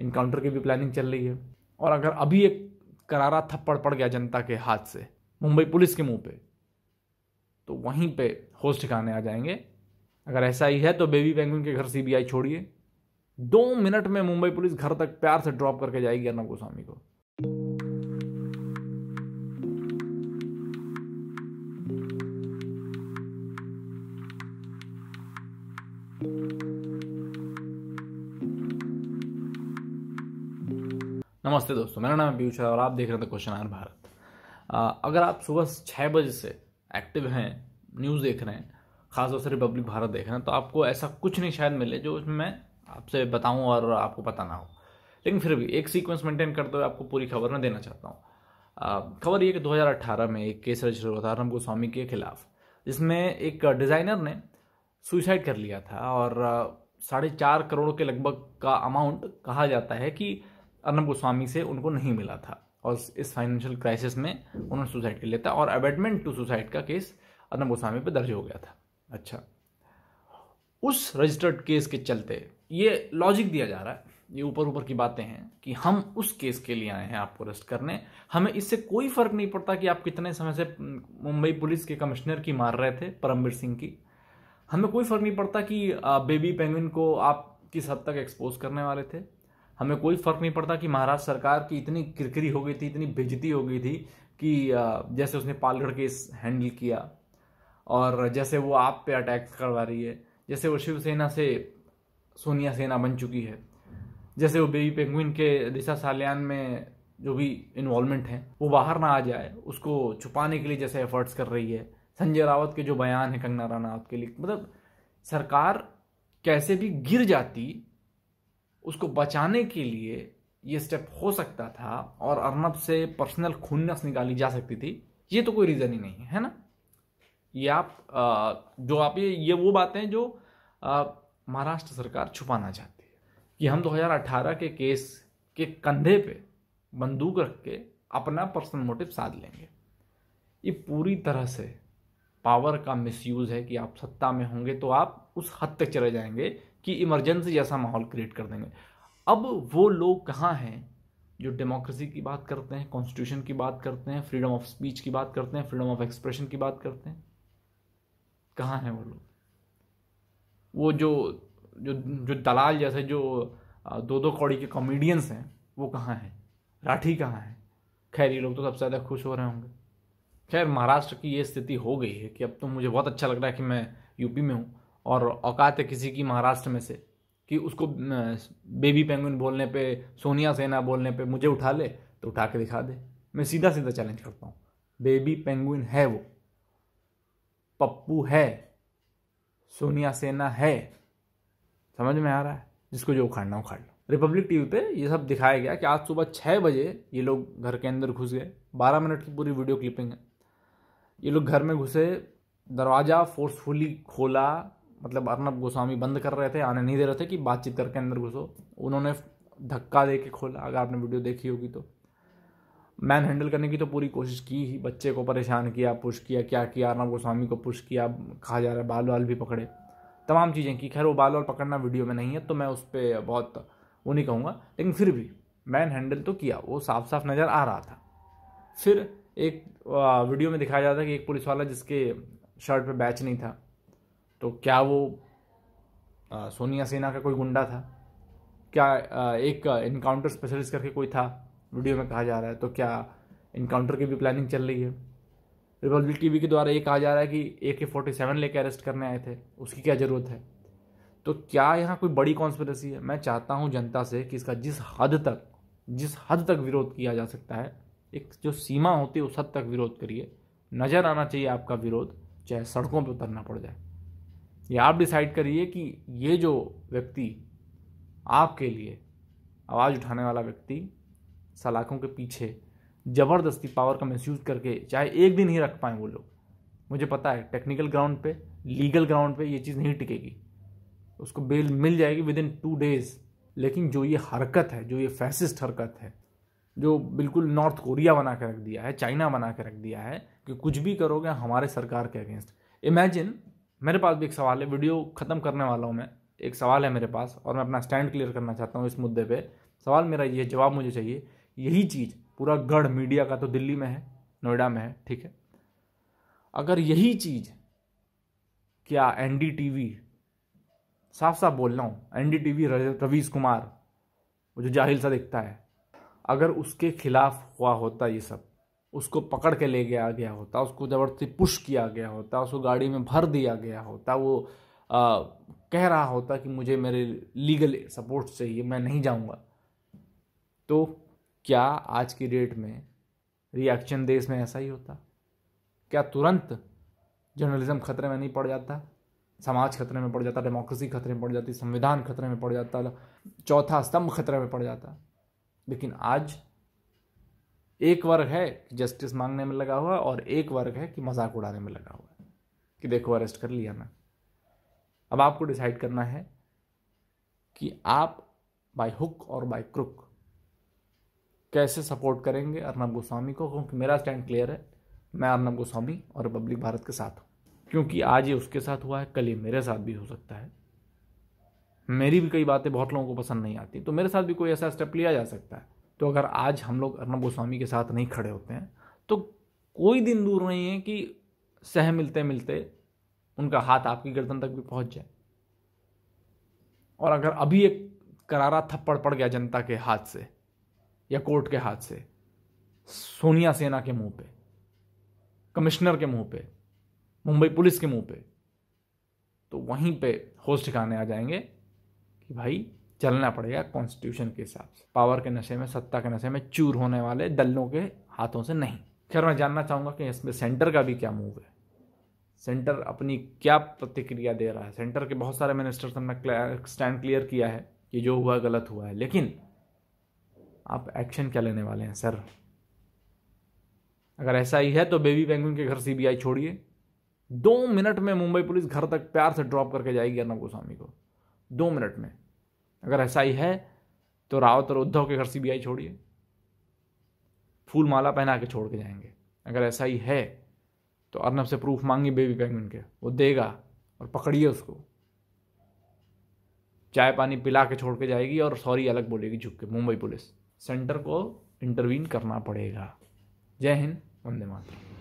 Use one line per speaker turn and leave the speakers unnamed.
encounter की भी planning चल रही है और अगर अभी एक करारा थप्पड़ पड़ गया जनता के हाथ से मुंबई पुलिस के मुंह पे तो वहीं पे होश ठिकाने आ जाएंगे अगर ऐसा ही है तो बेबी पेंगुइन के घर सीबीआई छोड़िए दो मिनट में मुंबई पुलिस घर तक प्यार से ड्रॉप करके जाएगी अर्नब गोस्वामी को नमस्ते दोस्तों मेरा नाम पीयूष है और आप देख रहे थे क्वेश्चन आर भारत आ, अगर आप सुबह छः बजे से एक्टिव हैं न्यूज़ देख रहे हैं खासतौर से रिपब्लिक भारत देख रहे हैं तो आपको ऐसा कुछ नहीं शायद मिले जो उसमें मैं आपसे बताऊँ और आपको पता ना हो लेकिन फिर भी एक सीक्वेंस मेंटेन करते हुए आपको पूरी खबर मैं देना चाहता हूँ खबर ये कि 2018 में एक केस रजिस्टर हुआ था गोस्वामी के खिलाफ जिसमें एक डिज़ाइनर ने सुसाइड कर लिया था और साढ़े चार करोड़ के लगभग का अमाउंट कहा जाता है कि अर्नब गोस्वामी से उनको नहीं मिला था और इस फाइनेंशियल क्राइसिस में उन्होंने सुसाइड कर लिया था और अबेडमेंट टू सुसाइड का केस अर्नब गोस्वामी पर दर्ज हो गया था अच्छा उस रजिस्टर्ड केस के चलते ये लॉजिक दिया जा रहा है ये ऊपर ऊपर की बातें हैं कि हम उस केस के लिए आए हैं आपको अरेस्ट करने हमें इससे कोई फर्क नहीं पड़ता कि आप कितने समय से मुंबई पुलिस के कमिश्नर की मार रहे थे परमवीर सिंह की हमें कोई फर्क नहीं पड़ता कि बेबी पेंगुइन को आप किस हद तक एक्सपोज करने वाले थे हमें कोई फर्क नहीं पड़ता कि महाराष्ट्र सरकार की इतनी किरकिरी हो गई थी इतनी बेजती हो गई थी कि जैसे उसने पालगढ़ केस हैंडल किया और जैसे वो आप पे अटैक करवा रही है जैसे वो शिवसेना से सोनिया सेना बन चुकी है जैसे वो बेबी पेंगुइन के दिशा सालियान में जो भी इन्वॉल्वमेंट है वो बाहर ना आ जाए उसको छुपाने के लिए जैसे एफर्ट्स कर रही है संजय रावत के जो बयान है कंगना राना आपके लिए मतलब सरकार कैसे भी गिर जाती उसको बचाने के लिए ये स्टेप हो सकता था और अर्नब से पर्सनल खुन्नस निकाली जा सकती थी ये तो कोई रीज़न ही नहीं है ना ये आप जो आप ये ये वो बातें जो महाराष्ट्र सरकार छुपाना चाहती है कि हम 2018 के केस के कंधे पे बंदूक रख के अपना पर्सनल मोटिव साध लेंगे ये पूरी तरह से पावर का मिसयूज़ है कि आप सत्ता में होंगे तो आप उस हद तक चले जाएंगे कि इमरजेंसी जैसा माहौल क्रिएट कर देंगे अब वो लोग कहाँ हैं जो डेमोक्रेसी की बात करते हैं कॉन्स्टिट्यूशन की बात करते हैं फ्रीडम ऑफ स्पीच की बात करते हैं फ्रीडम ऑफ एक्सप्रेशन की बात करते हैं कहाँ हैं वो लोग वो जो जो जो दलाल जैसे जो दो दो कौड़ी के कॉमेडियंस हैं वो कहाँ हैं राठी कहाँ हैं खैर ये लोग तो सबसे ज़्यादा खुश हो रहे होंगे खैर महाराष्ट्र की ये स्थिति हो गई है कि अब तो मुझे बहुत अच्छा लग रहा है कि मैं यूपी में हूँ और औकात है किसी की महाराष्ट्र में से कि उसको बेबी पेंगुइन बोलने पे सोनिया सेना बोलने पे मुझे उठा ले तो उठा के दिखा दे मैं सीधा सीधा चैलेंज करता हूँ बेबी पेंगुइन है वो पप्पू है सोनिया सेना है समझ में आ रहा है जिसको जो उखाड़ना उखाड़ लो रिपब्लिक टीवी पे ये सब दिखाया गया कि आज सुबह छः बजे ये लोग घर के अंदर घुस गए बारह मिनट की पूरी वीडियो क्लिपिंग है ये लोग घर में घुसे दरवाज़ा फोर्सफुली खोला मतलब अर्नब गोस्वामी बंद कर रहे थे आने नहीं दे रहे थे कि बातचीत करके अंदर घुसो उन्होंने धक्का दे के खोला अगर आपने वीडियो देखी होगी तो मैन हैंडल करने की तो पूरी कोशिश की ही बच्चे को परेशान किया पुश किया क्या किया अर्नब गोस्वामी को पुश किया कहा जा रहा है बाल वाल भी पकड़े तमाम चीज़ें की खैर वो बाल वाल पकड़ना वीडियो में नहीं है तो मैं उस पर बहुत वो नहीं कहूँगा लेकिन फिर भी मैन हैंडल तो किया वो साफ साफ नज़र आ रहा था फिर एक वीडियो में दिखाया जाता है कि एक पुलिस वाला जिसके शर्ट पे बैच नहीं था तो क्या वो सोनिया सेना का कोई गुंडा था क्या एक इनकाउंटर स्पेशलिस्ट करके कोई था वीडियो में कहा जा रहा है तो क्या इनकाउंटर की भी प्लानिंग चल रही है रिपब्लिक टीवी के द्वारा ये कहा जा रहा है कि ए के फोर्टी सेवन लेके अरेस्ट करने आए थे उसकी क्या ज़रूरत है तो क्या यहाँ कोई बड़ी कॉन्स्परेसी है मैं चाहता हूँ जनता से कि इसका जिस हद तक जिस हद तक विरोध किया जा सकता है एक जो सीमा होती है उस हद तक विरोध करिए नज़र आना चाहिए आपका विरोध चाहे सड़कों पर उतरना पड़ जाए या आप डिसाइड करिए कि ये जो व्यक्ति आपके लिए आवाज़ उठाने वाला व्यक्ति सलाखों के पीछे ज़बरदस्ती पावर का महसूस करके चाहे एक दिन ही रख पाए वो लोग मुझे पता है टेक्निकल ग्राउंड पे लीगल ग्राउंड पे ये चीज़ नहीं टिकेगी उसको बेल मिल जाएगी विद इन टू डेज़ लेकिन जो ये हरकत है जो ये फैसिस्ट हरकत है जो बिल्कुल नॉर्थ कोरिया बना के रख दिया है चाइना बना के रख दिया है कि कुछ भी करोगे हमारे सरकार के अगेंस्ट इमेजिन मेरे पास भी एक सवाल है वीडियो ख़त्म करने वाला हूँ मैं एक सवाल है मेरे पास और मैं अपना स्टैंड क्लियर करना चाहता हूँ इस मुद्दे पर सवाल मेरा ये जवाब मुझे चाहिए यही चीज़ पूरा गढ़ मीडिया का तो दिल्ली में है नोएडा में है ठीक है अगर यही चीज़ क्या एन साफ साफ बोल रहा हूँ एन डी रवीश कुमार वो जो जाहिल सा दिखता है अगर उसके खिलाफ हुआ होता ये सब उसको पकड़ के ले गया गया होता उसको ज़बरदस्ती पुश किया गया होता उसको गाड़ी में भर दिया गया होता वो आ, कह रहा होता कि मुझे मेरे लीगल सपोर्ट चाहिए मैं नहीं जाऊंगा तो क्या आज की डेट में रिएक्शन देश में ऐसा ही होता क्या तुरंत जर्नलिज्म खतरे में नहीं पड़ जाता समाज खतरे में पड़ जाता डेमोक्रेसी खतरे में पड़ जाती संविधान खतरे में पड़ जाता चौथा स्तंभ खतरे में पड़ जाता लेकिन आज एक वर्ग है कि जस्टिस मांगने में लगा हुआ और एक वर्ग है कि मजाक उड़ाने में लगा हुआ है कि देखो अरेस्ट कर लिया ना अब आपको डिसाइड करना है कि आप बाय हुक और बाय क्रुक कैसे सपोर्ट करेंगे अर्नब गोस्वामी को क्योंकि मेरा स्टैंड क्लियर है मैं अर्नब गोस्वामी और रिपब्लिक भारत के साथ हूँ क्योंकि आज ये उसके साथ हुआ है कल ये मेरे साथ भी हो सकता है मेरी भी कई बातें बहुत लोगों को पसंद नहीं आती तो मेरे साथ भी कोई ऐसा स्टेप लिया जा सकता है तो अगर आज हम लोग अर्नब गोस्वामी के साथ नहीं खड़े होते हैं तो कोई दिन दूर नहीं है कि सह मिलते मिलते उनका हाथ आपकी गर्दन तक भी पहुंच जाए और अगर अभी एक करारा थप्पड़ पड़ गया जनता के हाथ से या कोर्ट के हाथ से सोनिया सेना के मुंह पे कमिश्नर के मुंह पे मुंबई पुलिस के मुंह पे तो वहीं पे होस्ट ठिकाने आ जाएंगे कि भाई चलना पड़ेगा कॉन्स्टिट्यूशन के हिसाब से पावर के नशे में सत्ता के नशे में चूर होने वाले दलों के हाथों से नहीं खैर मैं जानना चाहूँगा कि इसमें सेंटर का भी क्या मूव है सेंटर अपनी क्या प्रतिक्रिया दे रहा है सेंटर के बहुत सारे मिनिस्टर हमने स्टैंड क्लियर किया है कि जो हुआ गलत हुआ है लेकिन आप एक्शन क्या लेने वाले हैं सर अगर ऐसा ही है तो बेबी पेंगुइन के घर सीबीआई छोड़िए दो मिनट में मुंबई पुलिस घर तक प्यार से ड्रॉप करके जाएगी अर्नब गोस्वामी को दो मिनट में अगर ऐसा ही है तो रावत और उद्धव के घर सीबीआई छोड़िए फूल माला पहना के छोड़ के जाएंगे अगर ऐसा ही है तो अर्नब से प्रूफ मांगी बेबी पेंगुइन के वो देगा और पकड़िए उसको चाय पानी पिला के छोड़ के जाएगी और सॉरी अलग बोलेगी झुक के मुंबई पुलिस सेंटर को इंटरवीन करना पड़ेगा जय हिंद वंदे मातरम